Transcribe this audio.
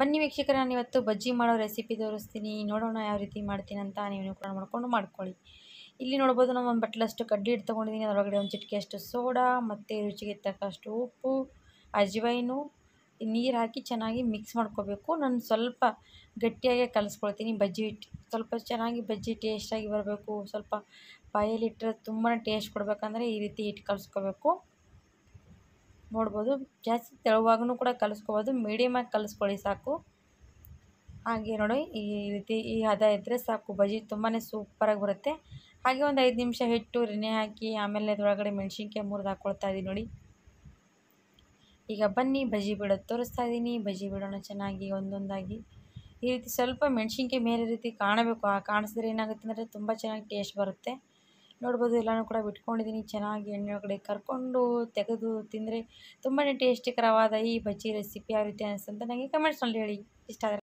ಬನ್ನಿ ವೀಕ್ಷಕರ ಇವತ್ತು ಬಜ್ಜಿ ಮಾಡೋ ರೆಸಿಪಿ ತೋರಿಸ್ತೀನಿ ನೋಡೋಣ ಯಾವ ರೀತಿ ಮಾಡ್ತೀನಿ ಅಂತ ನೀವು ಕೂಡ ಮಾಡ್ಕೊಂಡು ಮಾಡ್ಕೊಳ್ಳಿ ಇಲ್ಲಿ ನೋಡ್ಬೋದು ನಾನು ಒಂದು ಬಟ್ಲಷ್ಟು ಕಡ್ಡಿ ಹಿಟ್ಟು ತೊಗೊಂಡಿದ್ದೀನಿ ಅದರೊಳಗಡೆ ಒಂದು ಚಿಟಿಕೆಯಷ್ಟು ಸೋಡಾ ಮತ್ತು ರುಚಿಗೆ ತಕ್ಕಷ್ಟು ಉಪ್ಪು ಅಜ್ವೈನು ನೀರು ಹಾಕಿ ಚೆನ್ನಾಗಿ ಮಿಕ್ಸ್ ಮಾಡ್ಕೋಬೇಕು ನಾನು ಸ್ವಲ್ಪ ಗಟ್ಟಿಯಾಗೆ ಕಲಿಸ್ಕೊಳ್ತೀನಿ ಬಜ್ಜಿ ಹಿಟ್ಟು ಸ್ವಲ್ಪ ಚೆನ್ನಾಗಿ ಬಜ್ಜಿ ಟೇಸ್ಟಾಗಿ ಬರಬೇಕು ಸ್ವಲ್ಪ ಬಾಯಲ್ಲಿಟ್ಟರೆ ಇಟ್ಟರೆ ತುಂಬಾ ಟೇಸ್ಟ್ ಕೊಡಬೇಕಂದ್ರೆ ಈ ರೀತಿ ಹಿಟ್ಟು ಕಲಿಸ್ಕೋಬೇಕು ನೋಡ್ಬೋದು ಜಾಸ್ತಿ ತೆಳುವಾಗೂ ಕೂಡ ಕಲಿಸ್ಕೋಬೋದು ಮೀಡಿಯಮಾಗಿ ಕಲಿಸ್ಕೊಳ್ಳಿ ಸಾಕು ಹಾಗೆ ನೋಡಿ ಈ ರೀತಿ ಈ ಹದ ಇದ್ದರೆ ಸಾಕು ಬಜಿ ತುಂಬಾ ಸೂಪರಾಗಿ ಬರುತ್ತೆ ಹಾಗೆ ಒಂದು ಐದು ನಿಮಿಷ ಹಿಟ್ಟು ರೆನೆ ಹಾಕಿ ಆಮೇಲೆ ಅದರೊಳಗಡೆ ಮೆಣಸಿನ್ಕಾಯಿ ಮುರಿದು ಹಾಕ್ಕೊಳ್ತಾ ಇದ್ದೀನಿ ನೋಡಿ ಈಗ ಬನ್ನಿ ಬಜ್ಜಿ ಬಿಡೋದು ತೋರಿಸ್ತಾ ಇದ್ದೀನಿ ಬಜ್ಜಿ ಬಿಡೋಣ ಚೆನ್ನಾಗಿ ಒಂದೊಂದಾಗಿ ಈ ರೀತಿ ಸ್ವಲ್ಪ ಮೆಣಸಿನ್ಕಾಯಿ ಮೇಲೆ ರೀತಿ ಕಾಣಬೇಕು ಆ ಕಾಣಿಸಿದ್ರೆ ಏನಾಗುತ್ತೆ ಅಂದರೆ ತುಂಬ ಚೆನ್ನಾಗಿ ಟೇಸ್ಟ್ ಬರುತ್ತೆ ನೋಡ್ಬೋದು ಎಲ್ಲನೂ ಕೂಡ ಬಿಟ್ಕೊಂಡಿದ್ದೀನಿ ಚೆನ್ನಾಗಿ ಒಳಗಡೆ ಕರ್ಕೊಂಡು ತೆಗೆದು ತಿಂದರೆ ತುಂಬಾ ಟೇಸ್ಟಿಕರವಾದ ಈ ಬಜ್ಜಿ ರೆಸಿಪಿ ಯಾವ ರೀತಿ ಅನಿಸ್ತು ಅಂತ ನನಗೆ ಕಮೆಂಟ್ಸ್ನಲ್ಲಿ ಹೇಳಿ ಇಷ್ಟ ಆದರೆ